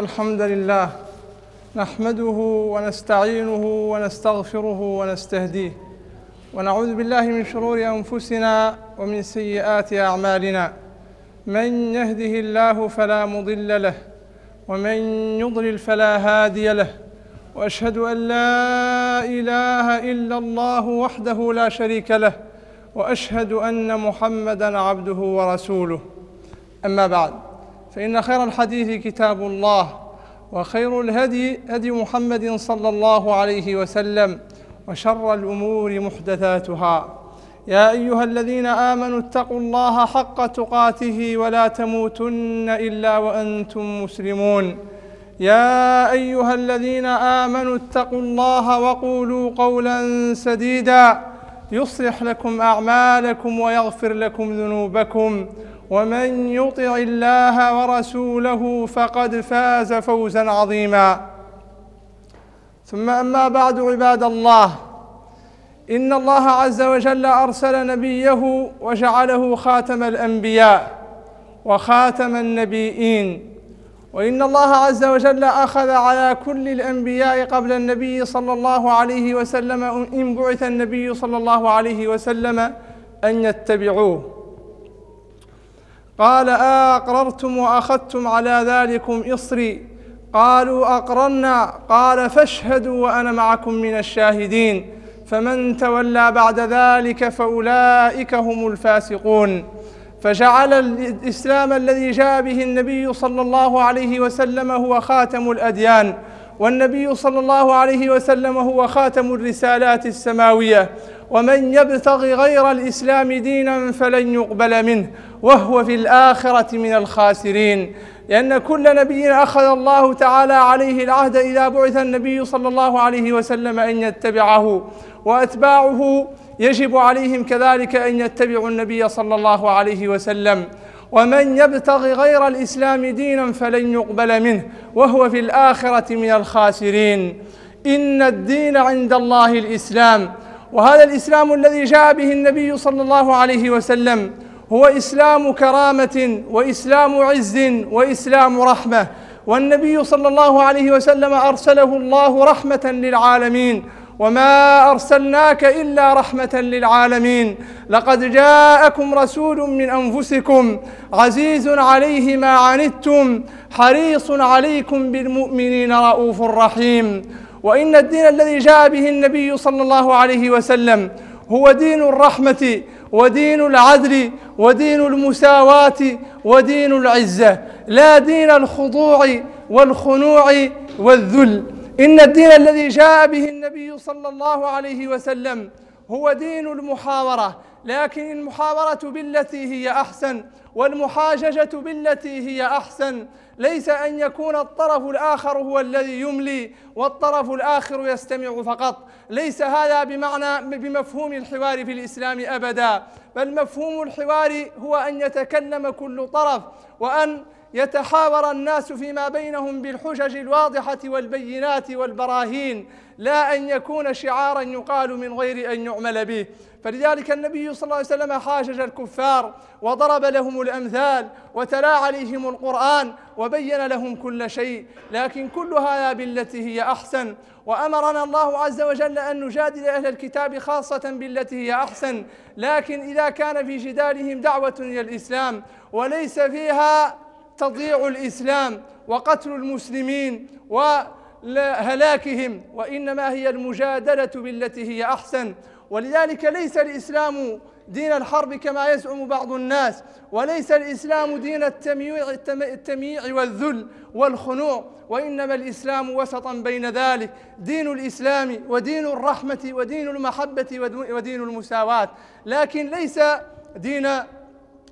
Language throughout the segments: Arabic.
الحمد لله نحمده ونستعينه ونستغفره ونستهديه ونعوذ بالله من شرور انفسنا ومن سيئات اعمالنا من يهده الله فلا مضل له ومن يضلل فلا هادي له واشهد ان لا اله الا الله وحده لا شريك له واشهد ان محمدا عبده ورسوله اما بعد فإن خير الحديث كتاب الله وخير الهدي هدي محمد صلى الله عليه وسلم وشر الأمور محدثاتها يا أيها الذين آمنوا اتقوا الله حق تقاته ولا تموتن إلا وأنتم مسلمون يا أيها الذين آمنوا اتقوا الله وقولوا قولا سديدا يصلح لكم أعمالكم ويغفر لكم ذنوبكم ومن يطع الله ورسوله فقد فاز فوزا عظيما ثم اما بعد عباد الله ان الله عز وجل ارسل نبيه وجعله خاتم الانبياء وخاتم النبيين وان الله عز وجل اخذ على كل الانبياء قبل النبي صلى الله عليه وسلم ان بعث النبي صلى الله عليه وسلم ان يتبعوه قال أقررتم وأخذتم على ذلكم إصري قالوا أقررنا قال فاشهدوا وأنا معكم من الشاهدين فمن تولى بعد ذلك فأولئك هم الفاسقون فجعل الإسلام الذي جاء به النبي صلى الله عليه وسلم هو خاتم الأديان والنبي صلى الله عليه وسلم هو خاتم الرسالات السماوية ومن يبتغي غير الإسلام دينا فلن يقبل منه وهو في الآخرة من الخاسرين لأن كل نبي أخذ الله تعالى عليه العهد إذا بعث النبي صلى الله عليه وسلم أن يتبعه وأتباعه يجب عليهم كذلك أن يتبعوا النبي صلى الله عليه وسلم ومن يبتغي غير الإسلام دينا فلن يقبل منه وهو في الآخرة من الخاسرين إن الدين عند الله الإسلام وهذا الإسلام الذي جاء به النبي صلى الله عليه وسلم هو اسلام كرامه واسلام عز واسلام رحمه والنبي صلى الله عليه وسلم ارسله الله رحمه للعالمين وما ارسلناك الا رحمه للعالمين لقد جاءكم رسول من انفسكم عزيز عليه ما عنتم حريص عليكم بالمؤمنين رؤوف رحيم وان الدين الذي جاء به النبي صلى الله عليه وسلم هو دين الرحمه ودين العدل ودين المساواة ودين العزة لا دين الخضوع والخنوع والذل إن الدين الذي جاء به النبي صلى الله عليه وسلم هو دين المحاورة لكن المحاورة بالتي هي أحسن والمحاججة بالتي هي أحسن ليس أن يكون الطرف الآخر هو الذي يملي والطرف الآخر يستمع فقط ليس هذا بمعنى بمفهوم الحوار في الإسلام أبدا بل مفهوم الحوار هو أن يتكلم كل طرف وأن يتحاور الناس فيما بينهم بالحجج الواضحة والبينات والبراهين لا أن يكون شعارا يقال من غير أن يعمل به فلذلك النبي صلى الله عليه وسلم حاجج الكفار وضرب لهم الأمثال وتلا عليهم القرآن وبين لهم كل شيء لكن كل هذا بالتي هي أحسن وأمرنا الله عز وجل أن نجادل أهل الكتاب خاصة بالتي هي أحسن لكن إذا كان في جدالهم دعوة إلى الإسلام وليس فيها تضييع الاسلام وقتل المسلمين وهلاكهم وانما هي المجادله بالتي هي احسن ولذلك ليس الاسلام دين الحرب كما يزعم بعض الناس وليس الاسلام دين التمييع التمييع والذل والخنوع وانما الاسلام وسطا بين ذلك دين الاسلام ودين الرحمه ودين المحبه ودين المساواه لكن ليس دين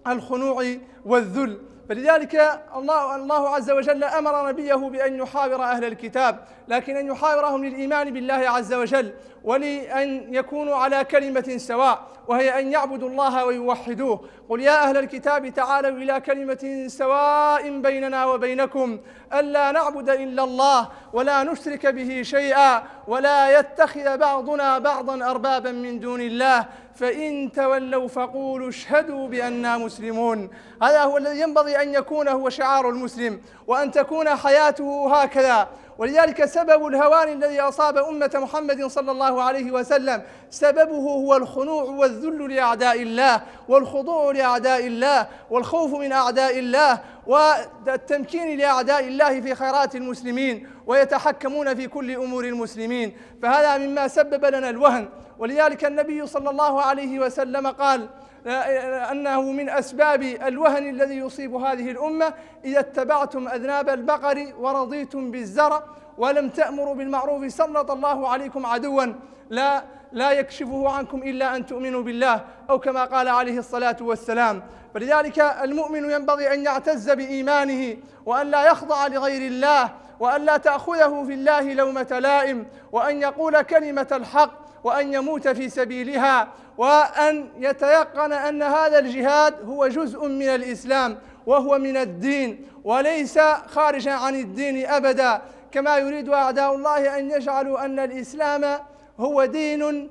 الخنوع والذل فلذلك الله الله عز وجل امر نبيه بان يحاور اهل الكتاب لكن ان يحاورهم للايمان بالله عز وجل ولأن يكونوا على كلمة سواء وهي أن يعبدوا الله ويوحدوه قل يا أهل الكتاب تعالوا إلى كلمة سواء بيننا وبينكم ألا نعبد إلا الله ولا نشرك به شيئا ولا يتخذ بعضنا بعضا أربابا من دون الله فإن تولوا فقولوا اشهدوا بأننا مسلمون هذا هو الذي ينبغي أن يكون هو شعار المسلم وأن تكون حياته هكذا ولذلك سبب الهوان الذي أصاب أمة محمد صلى الله عليه وسلم سببه هو الخنوع والذل لأعداء الله والخضوع لأعداء الله والخوف من أعداء الله والتمكين لأعداء الله في خيرات المسلمين ويتحكمون في كل أمور المسلمين فهذا مما سبب لنا الوهن ولذلك النبي صلى الله عليه وسلم قال آه، آه، أنه من أسباب الوهن الذي يصيب هذه الأمة إذا اتبعتم أذناب البقر ورضيتم بالزرع ولم تأمروا بالمعروف سلط الله عليكم عدوا لا لا يكشفه عنكم إلا أن تؤمنوا بالله أو كما قال عليه الصلاة والسلام فلذلك المؤمن ينبغي أن يعتز بإيمانه وأن لا يخضع لغير الله وأن لا تأخذه في الله لومة لائم وأن يقول كلمة الحق وأن يموت في سبيلها وأن يتيقن أن هذا الجهاد هو جزء من الإسلام وهو من الدين وليس خارجا عن الدين أبدا كما يريد أعداء الله أن يجعلوا أن الإسلام هو دين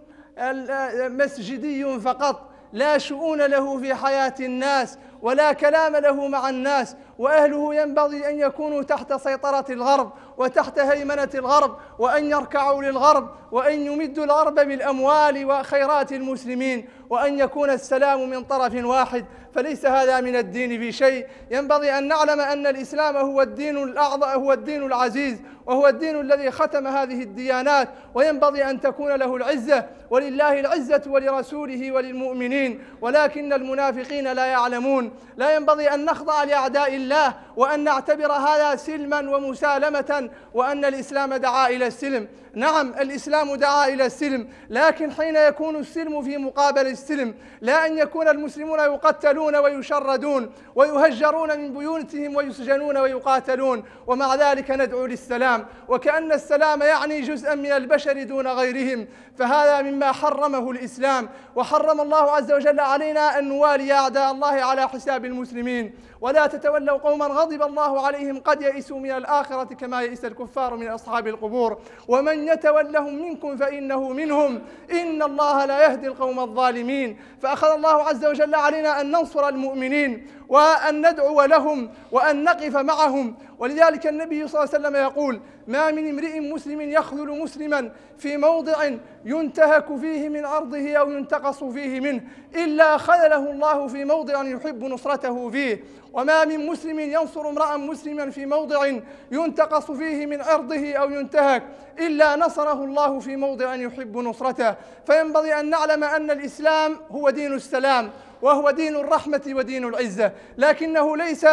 مسجدي فقط لا شؤون له في حياة الناس ولا كلام له مع الناس واهله ينبغي ان يكونوا تحت سيطره الغرب وتحت هيمنه الغرب وان يركعوا للغرب وان يمدوا الغرب بالاموال وخيرات المسلمين وأن يكون السلام من طرف واحد فليس هذا من الدين في شيء ينبغي أن نعلم أن الإسلام هو الدين الأعظم هو الدين العزيز وهو الدين الذي ختم هذه الديانات وينبغي أن تكون له العزة ولله العزة ولرسوله وللمؤمنين ولكن المنافقين لا يعلمون لا ينبغي أن نخضع لأعداء الله وأن نعتبر هذا سلما ومسالمة وأن الإسلام دعا إلى السلم نعم الإسلام دعا إلى السلم لكن حين يكون السلم في مقابل السلم لا أن يكون المسلمون يقتلون ويشردون ويهجرون من بيوتهم ويسجنون ويقاتلون ومع ذلك ندعو للسلام وكأن السلام يعني جزءا من البشر دون غيرهم فهذا مما حرمه الإسلام وحرم الله عز وجل علينا أن نوالي أعداء الله على حساب المسلمين ولا تتولوا قوما غضب الله عليهم قد يئسوا من الآخرة كما يئس الكفار من أصحاب القبور ومن يتولهم منكم فإنه منهم إن الله لا يهدي القوم الظالمين فأخذ الله عز وجل علينا أن ننصر المؤمنين وأن ندعو لهم وأن نقف معهم ولذلك النبي صلى الله عليه وسلم يقول ما من امرئ مسلم يخذل مسلما في موضع ينتهك فيه من عرضه أو ينتقص فيه منه إلا خذله الله في موضع يحب نصرته فيه وما من مسلم ينصر امرأ مسلما في موضع ينتقص فيه من عرضه أو ينتهك إلا نصره الله في موضع يحب نصرته فينبغي أن نعلم أن الإسلام هو دين السلام وهو دين الرحمة ودين العزة لكنه ليس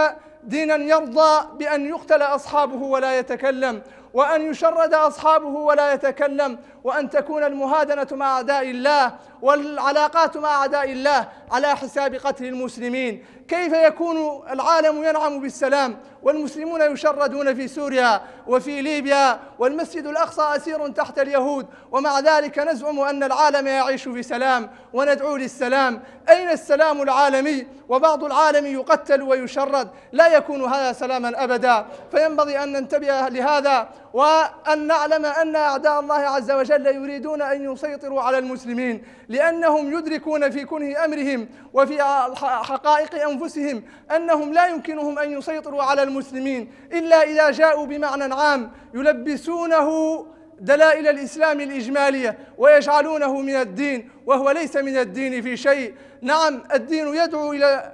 دينا يرضى بأن يقتل أصحابه ولا يتكلم وأن يشرد أصحابه ولا يتكلم وأن تكون المهادنة مع أعداء الله والعلاقات مع أعداء الله على حساب قتل المسلمين كيف يكون العالم ينعم بالسلام والمسلمون يشردون في سوريا وفي ليبيا والمسجد الأقصى أسير تحت اليهود ومع ذلك نزعم أن العالم يعيش في سلام وندعو للسلام أين السلام العالمي وبعض العالم يقتل ويشرد لا يكون هذا سلاما أبدا فينبغي أن ننتبه لهذا وأن نعلم أن أعداء الله عز وجل يريدون أن يسيطروا على المسلمين لأنهم يدركون في كنه أمرهم وفي حقائق أنفسهم أنهم لا يمكنهم أن يسيطروا على المسلمين إلا إذا جاءوا بمعنى عام يلبسونه دلائل الإسلام الإجمالية ويجعلونه من الدين وهو ليس من الدين في شيء نعم الدين يدعو الى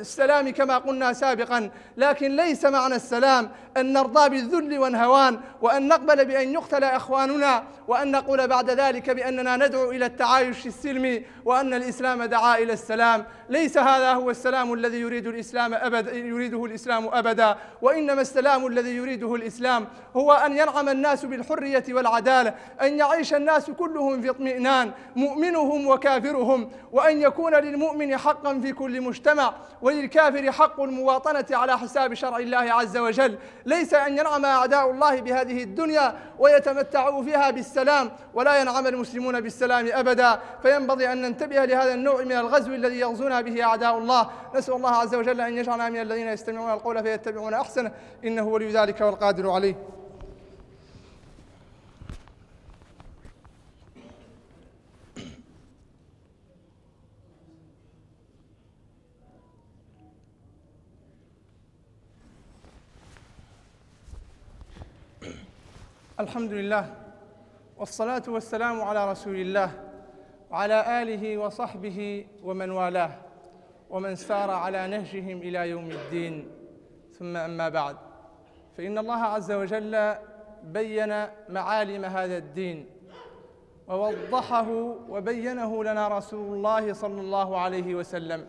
السلام كما قلنا سابقا لكن ليس معنى السلام ان نرضى بالذل والهوان وان نقبل بان يقتل اخواننا وان نقول بعد ذلك باننا ندعو الى التعايش السلمي وان الاسلام دعا الى السلام ليس هذا هو السلام الذي يريد الاسلام ابدا يريده الاسلام ابدا وانما السلام الذي يريده الاسلام هو ان ينعم الناس بالحريه والعداله ان يعيش الناس كلهم في اطمئنان مؤمنه مؤمنهم وكافرهم وأن يكون للمؤمن حقا في كل مجتمع وللكافر حق المواطنة على حساب شرع الله عز وجل ليس أن ينعم أعداء الله بهذه الدنيا ويتمتعوا فيها بالسلام ولا ينعم المسلمون بالسلام أبدا فينبغي أن ننتبه لهذا النوع من الغزو الذي يغزونا به أعداء الله نسأل الله عز وجل أن يجعلنا من الذين يستمعون القول فيتبعون أحسنه إنه ولي ذلك والقادر عليه الحمد لله والصلاة والسلام على رسول الله وعلى آله وصحبه ومن والاه ومن سار على نهجهم إلى يوم الدين ثم أما بعد فإن الله عز وجل بين معالم هذا الدين ووضحه وبينه لنا رسول الله صلى الله عليه وسلم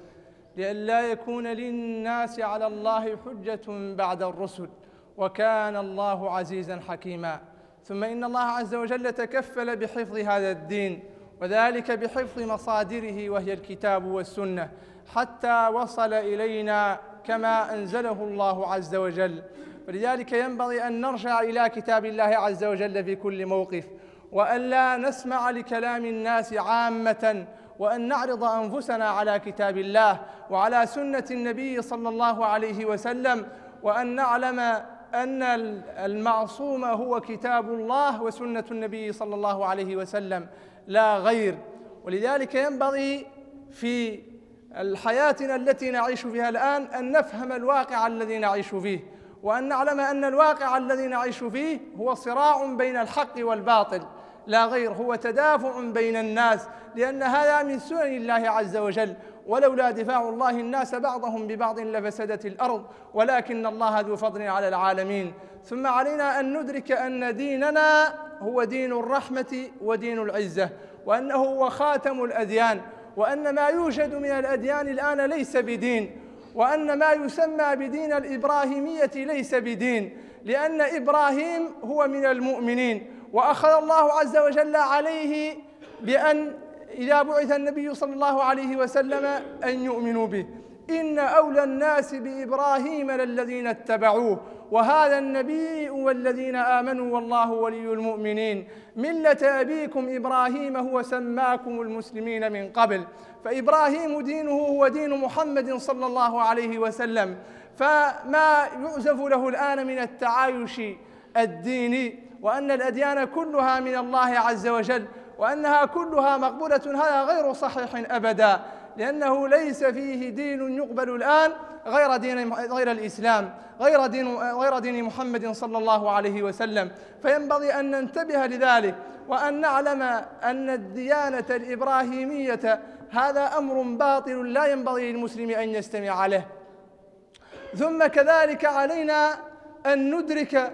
لئلا يكون للناس على الله حجة بعد الرسل وكان الله عزيزا حكيما ثم إن الله عز وجل تكفل بحفظ هذا الدين وذلك بحفظ مصادره وهي الكتاب والسنة حتى وصل إلينا كما أنزله الله عز وجل ولذلك ينبغي أن نرجع إلى كتاب الله عز وجل في كل موقف وألا نسمع لكلام الناس عامة وأن نعرض أنفسنا على كتاب الله وعلى سنة النبي صلى الله عليه وسلم وأن نعلم ان المعصوم هو كتاب الله وسنه النبي صلى الله عليه وسلم لا غير ولذلك ينبغي في حياتنا التي نعيش فيها الان ان نفهم الواقع الذي نعيش فيه وان نعلم ان الواقع الذي نعيش فيه هو صراع بين الحق والباطل لا غير هو تدافع بين الناس لان هذا من سنن الله عز وجل ولولا دفاع الله الناس بعضهم ببعض لفسدت الارض ولكن الله ذو فضل على العالمين ثم علينا ان ندرك ان ديننا هو دين الرحمه ودين العزه وانه هو خاتم الاديان وان ما يوجد من الاديان الان ليس بدين وان ما يسمى بدين الابراهيميه ليس بدين لان ابراهيم هو من المؤمنين واخذ الله عز وجل عليه بان إذا بعث النبي صلى الله عليه وسلم أن يؤمنوا به إن أولى الناس بإبراهيم للذين اتبعوه وهذا النبي والذين آمنوا والله ولي المؤمنين ملة أبيكم إبراهيم هو سماكم المسلمين من قبل فإبراهيم دينه هو دين محمد صلى الله عليه وسلم فما يؤزف له الآن من التعايش الديني وأن الأديان كلها من الله عز وجل وأنها كلها مقبولة هذا غير صحيح أبدا لأنه ليس فيه دين يقبل الآن غير دين غير الإسلام غير دين غير دين محمد صلى الله عليه وسلم فينبغي أن ننتبه لذلك وأن نعلم أن الديانة الإبراهيمية هذا أمر باطل لا ينبغي للمسلم أن يستمع له ثم كذلك علينا أن ندرك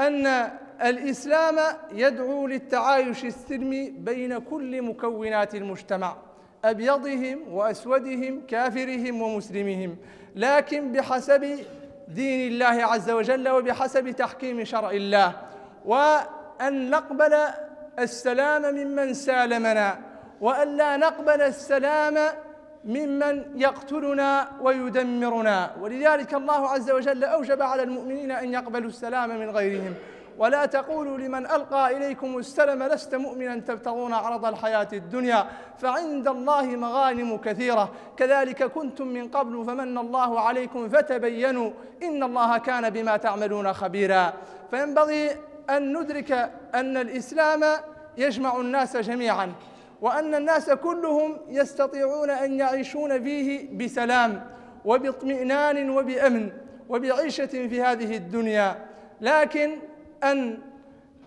أن الإسلام يدعو للتعايش السلمي بين كل مكونات المجتمع أبيضهم وأسودهم كافرهم ومسلمهم لكن بحسب دين الله عز وجل وبحسب تحكيم شرع الله وأن نقبل السلام ممن سالمنا وأن لا نقبل السلام ممن يقتلنا ويدمرنا ولذلك الله عز وجل أوجب على المؤمنين أن يقبلوا السلام من غيرهم ولا تقولوا لمن ألقى إليكم السلم لست مؤمنا تبتغون عرض الحياة الدنيا فعند الله مغانم كثيرة كذلك كنتم من قبل فمن الله عليكم فتبينوا إن الله كان بما تعملون خبيرا فينبغي أن ندرك أن الإسلام يجمع الناس جميعا وأن الناس كلهم يستطيعون أن يعيشون فيه بسلام وباطمئنان وبأمن وبعيشة في هذه الدنيا لكن أن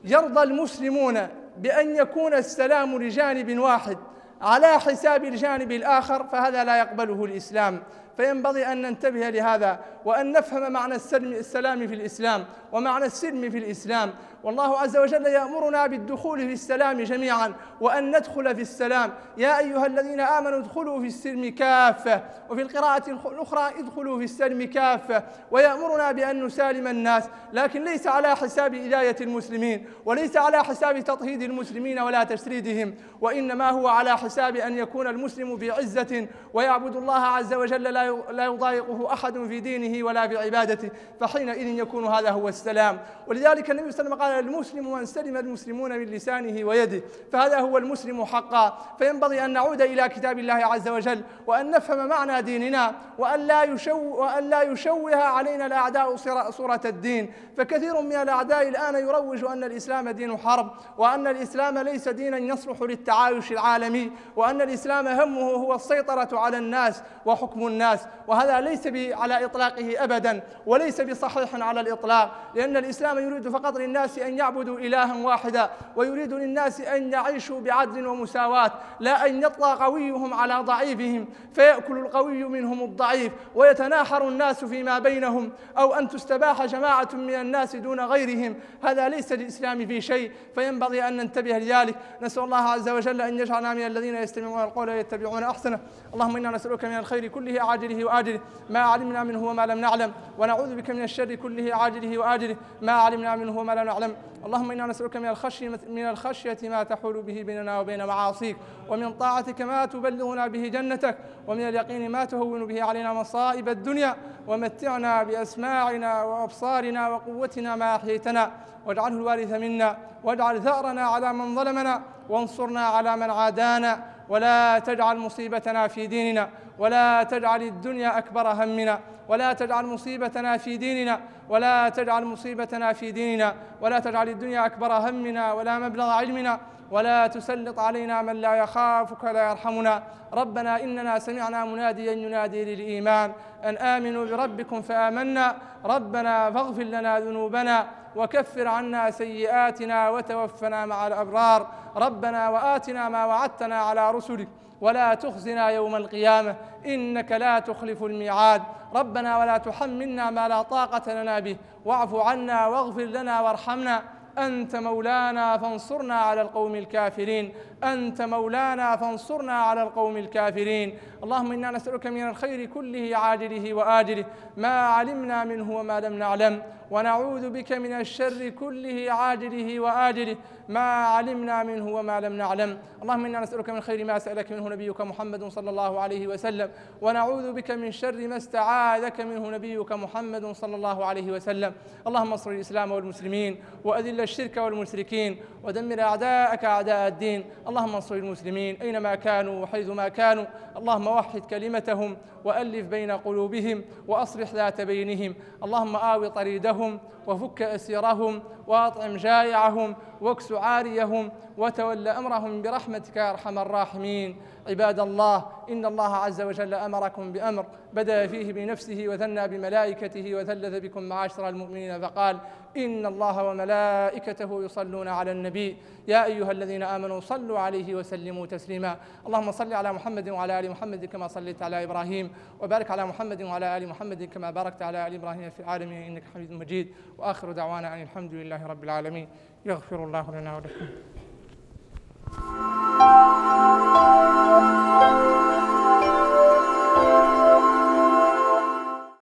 يرضى المسلمون بأن يكون السلام لجانب واحد على حساب الجانب الآخر فهذا لا يقبله الإسلام فينبغي أن ننتبه لهذا وأن نفهم معنى السلام في الإسلام ومعنى السلم في الإسلام والله عز وجل يأمرنا بالدخول في السلام جميعا وأن ندخل في السلام يا أيها الذين آمنوا ادخلوا في السلم كافة وفي القراءة الأخرى ادخلوا في السلم كافة ويأمرنا بأن نسالم الناس لكن ليس على حساب إداية المسلمين وليس على حساب تطهيد المسلمين ولا تشريدهم وإنما هو على حساب أن يكون المسلم بعزة ويعبد الله عز وجل لا لا يضايقه أحد في دينه ولا في عبادته فحينئذ يكون هذا هو السلام ولذلك النبي صلى الله عليه وسلم قال المسلم من سلم المسلمون من لسانه ويده فهذا هو المسلم حقا فينبغي أن نعود إلى كتاب الله عز وجل وأن نفهم معنى ديننا وأن لا, يشو وأن لا يشوه علينا الأعداء صورة الدين فكثير من الأعداء الآن يروج أن الإسلام دين حرب وأن الإسلام ليس دينا يصلح للتعايش العالمي وأن الإسلام همه هو السيطرة على الناس وحكم الناس الناس وهذا ليس على إطلاقه أبدا وليس بصحيح على الإطلاق لأن الإسلام يريد فقط للناس أن يعبدوا إلها واحدا ويريد للناس أن يعيشوا بعدل ومساواة لا أن يطلع قويهم على ضعيفهم فيأكل القوي منهم الضعيف ويتناحر الناس فيما بينهم أو أن تستباح جماعة من الناس دون غيرهم هذا ليس للإسلام في شيء فينبغي أن ننتبه لذلك نسأل الله عز وجل أن يجعلنا من الذين يستمعون القول ويتبعون أحسنه اللهم إنا نسألك من الخير كله عاجل عاجله وآجله ما علمنا منه وما لم نعلم ونعوذ بك من الشر كله عاجله وآجله ما علمنا منه وما لم نعلم اللهم إنا نسألك من الخشية من الخشية ما تحول به بيننا وبين معاصيك ومن طاعتك ما تبلغنا به جنتك ومن اليقين ما تهون به علينا مصائب الدنيا ومتعنا بأسماعنا وأبصارنا وقوتنا ما أحييتنا واجعله الوارث منا واجعل ثأرنا على من ظلمنا وانصرنا على من عادانا ولا تجعل مصيبتنا في ديننا ولا تجعل الدنيا اكبر همنا ولا تجعل مصيبتنا في ديننا ولا تجعل مصيبتنا في ديننا ولا تجعل الدنيا اكبر همنا ولا مبلغ علمنا ولا تسلط علينا من لا يخافك لا يرحمنا ربنا إننا سمعنا مناديا ينادي للإيمان أن آمنوا بربكم فآمنا ربنا فاغفر لنا ذنوبنا وكفر عنا سيئاتنا وتوفنا مع الأبرار ربنا وآتنا ما وعدتنا على رسلك ولا تخزنا يوم القيامة إنك لا تخلف الميعاد ربنا ولا تحملنا ما لا طاقة لنا به واعف عنا واغفر لنا وارحمنا أنت مولانا فانصرنا على القوم الكافرين أنت مولانا فانصرنا على القوم الكافرين اللهم إنا نسألك من الخير كله عاجله وآجله ما علمنا منه وما لم نعلم ونعوذ بك من الشر كله عاجله وآجله ما علمنا منه وما لم نعلم اللهم إنا نسألك من خير ما سألك منه نبيك محمد صلى الله عليه وسلم ونعوذ بك من شر ما استعاذك منه نبيك محمد صلى الله عليه وسلم اللهم انصر الإسلام والمسلمين وأذل الشرك والمشركين ودمر أعداءك أعداء الدين اللهم انصر المسلمين أينما كانوا وحيثما كانوا اللهم وحد كلمتهم وألف بين قلوبهم وأصلح ذات بينهم اللهم آوي طريدهم أسيرهم وفك أسيرهم وأطعم جائعهم واكس عاريهم وتول أمرهم برحمتك يا أرحم الراحمين عباد الله إن الله عز وجل أمركم بأمر بدأ فيه بنفسه وثنى بملائكته وثلث بكم معاشر المؤمنين فقال إن الله وملائكته يصلون على النبي يا أيها الذين آمنوا صلوا عليه وسلموا تسليما اللهم صل على محمد وعلى آل محمد كما صليت على إبراهيم وبارك على محمد وعلى آل محمد كما باركت على آل إبراهيم في العالمين إنك حميد مجيد وآخر دعوانا أن الحمد لله لله رب العالمين يغفر الله لنا ولكم